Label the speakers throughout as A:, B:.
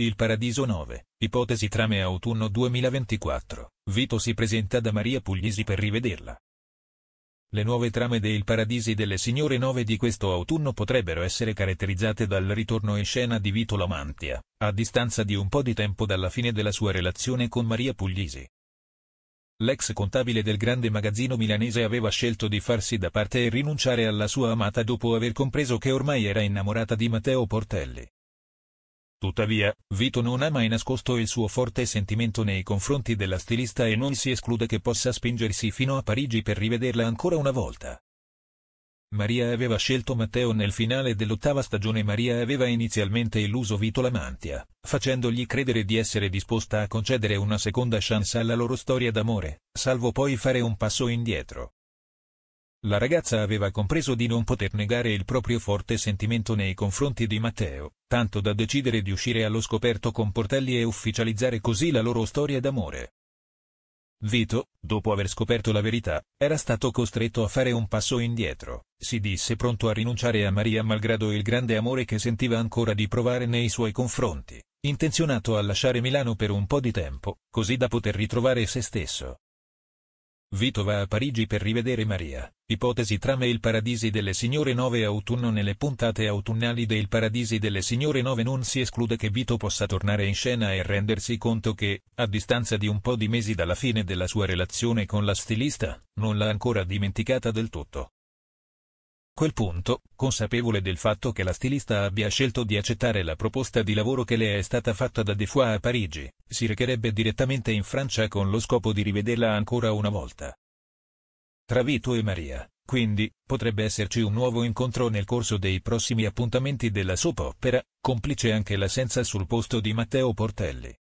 A: Il Paradiso 9, ipotesi trame autunno 2024, Vito si presenta da Maria Puglisi per rivederla. Le nuove trame del Paradisi delle Signore 9 di questo autunno potrebbero essere caratterizzate dal ritorno in scena di Vito Lamantia, a distanza di un po' di tempo dalla fine della sua relazione con Maria Puglisi. L'ex contabile del grande magazzino milanese aveva scelto di farsi da parte e rinunciare alla sua amata dopo aver compreso che ormai era innamorata di Matteo Portelli Tuttavia, Vito non ha mai nascosto il suo forte sentimento nei confronti della stilista e non si esclude che possa spingersi fino a Parigi per rivederla ancora una volta. Maria aveva scelto Matteo nel finale dell'ottava stagione Maria aveva inizialmente illuso Vito Lamantia, facendogli credere di essere disposta a concedere una seconda chance alla loro storia d'amore, salvo poi fare un passo indietro. La ragazza aveva compreso di non poter negare il proprio forte sentimento nei confronti di Matteo, tanto da decidere di uscire allo scoperto con Portelli e ufficializzare così la loro storia d'amore. Vito, dopo aver scoperto la verità, era stato costretto a fare un passo indietro, si disse pronto a rinunciare a Maria malgrado il grande amore che sentiva ancora di provare nei suoi confronti, intenzionato a lasciare Milano per un po' di tempo, così da poter ritrovare se stesso. Vito va a Parigi per rivedere Maria, ipotesi trame Il Paradisi delle Signore 9 autunno Nelle puntate autunnali del Paradisi delle Signore 9 non si esclude che Vito possa tornare in scena e rendersi conto che, a distanza di un po' di mesi dalla fine della sua relazione con la stilista, non l'ha ancora dimenticata del tutto quel punto, consapevole del fatto che la stilista abbia scelto di accettare la proposta di lavoro che le è stata fatta da Defoe a Parigi, si recherebbe direttamente in Francia con lo scopo di rivederla ancora una volta. Tra Vito e Maria, quindi, potrebbe esserci un nuovo incontro nel corso dei prossimi appuntamenti della soap opera, complice anche l'assenza sul posto di Matteo Portelli.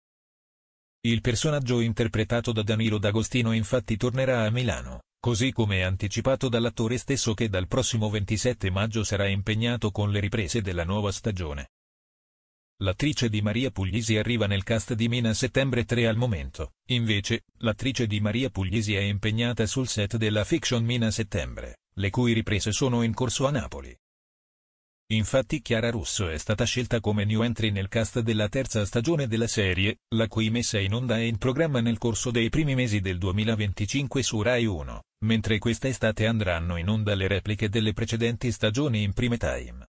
A: Il personaggio interpretato da Danilo D'Agostino infatti tornerà a Milano, così come anticipato dall'attore stesso che dal prossimo 27 maggio sarà impegnato con le riprese della nuova stagione. L'attrice di Maria Puglisi arriva nel cast di Mina settembre 3 al momento, invece, l'attrice di Maria Puglisi è impegnata sul set della fiction Mina settembre, le cui riprese sono in corso a Napoli. Infatti Chiara Russo è stata scelta come new entry nel cast della terza stagione della serie, la cui messa in onda è in programma nel corso dei primi mesi del 2025 su Rai 1, mentre quest'estate andranno in onda le repliche delle precedenti stagioni in prime time.